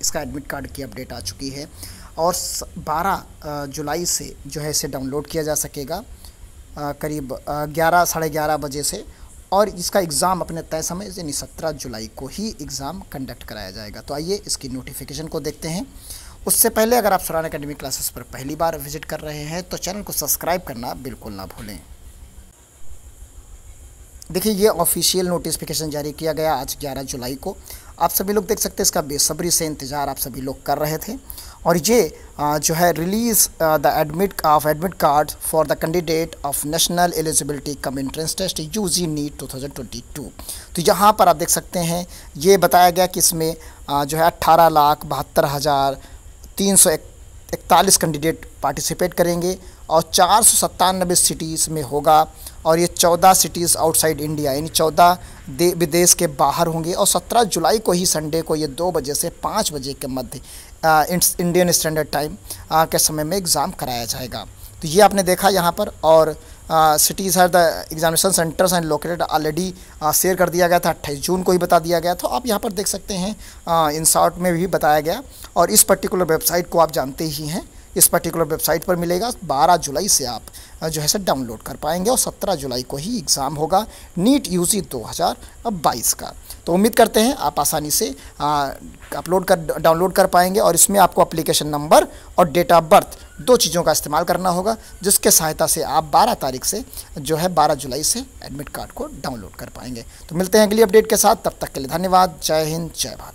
इसका admit card की update आ चुकी है और 12 जुलाई से जो है इसे डाउनलोड किया जा सकेगा करीब ग्यारह साढ़े ग्यारह बजे से और इसका एग्ज़ाम अपने तय समय यानी सत्रह जुलाई को ही एग्ज़ाम कंडक्ट कराया जाएगा तो आइए इसकी नोटिफिकेशन को देखते हैं उससे पहले अगर आप सुरान अकेडमी क्लासेस पर पहली बार विजिट कर रहे हैं तो चैनल को सब्सक्राइब करना बिल्कुल ना भूलें देखिए ये ऑफिशियल नोटिफिकेशन जारी किया गया आज 11 जुलाई को आप सभी लोग देख सकते हैं इसका बेसब्री से इंतज़ार आप सभी लोग कर रहे थे और ये जो है release the admit of admit card for the candidate of national eligibility cum entrance test U G NEET two तो यहाँ पर आप देख सकते हैं ये बताया गया कि इसमें जो है अट्ठारह लाख बहत्तर हज़ार तीन सौ इकतालीस कैंडिडेट पार्टिसिपेट करेंगे और चार सौ सत्तानबे सिटीज़ में होगा और ये चौदह सिटीज़ आउटसाइड इंडिया यानी चौदह विदेश के बाहर होंगे और सत्रह जुलाई को ही संडे को ये दो बजे से पाँच बजे के मध्य इंडियन स्टैंडर्ड टाइम के समय में एग्ज़ाम कराया जाएगा तो ये आपने देखा यहाँ पर और cities are the examination centres and located already share कर दिया गया था अट्ठाईस जून को ही बता दिया गया तो आप यहाँ पर देख सकते हैं इन शॉर्ट में भी बताया गया और इस पर्टिकुलर वेबसाइट को आप जानते ही हैं इस पर्टिकुलर वेबसाइट पर मिलेगा बारह जुलाई से आप जो है सर डाउनलोड कर पाएंगे और सत्रह जुलाई को ही एग्ज़ाम होगा नीट यू सी का तो उम्मीद करते हैं आप आसानी से अपलोड कर डाउनलोड कर पाएंगे और इसमें आपको अप्लीकेशन नंबर और डेट ऑफ बर्थ दो चीज़ों का इस्तेमाल करना होगा जिसके सहायता से आप 12 तारीख से जो है 12 जुलाई से एडमिट कार्ड को डाउनलोड कर पाएंगे तो मिलते हैं अगली अपडेट के साथ तब तक के लिए धन्यवाद जय हिंद जय भारत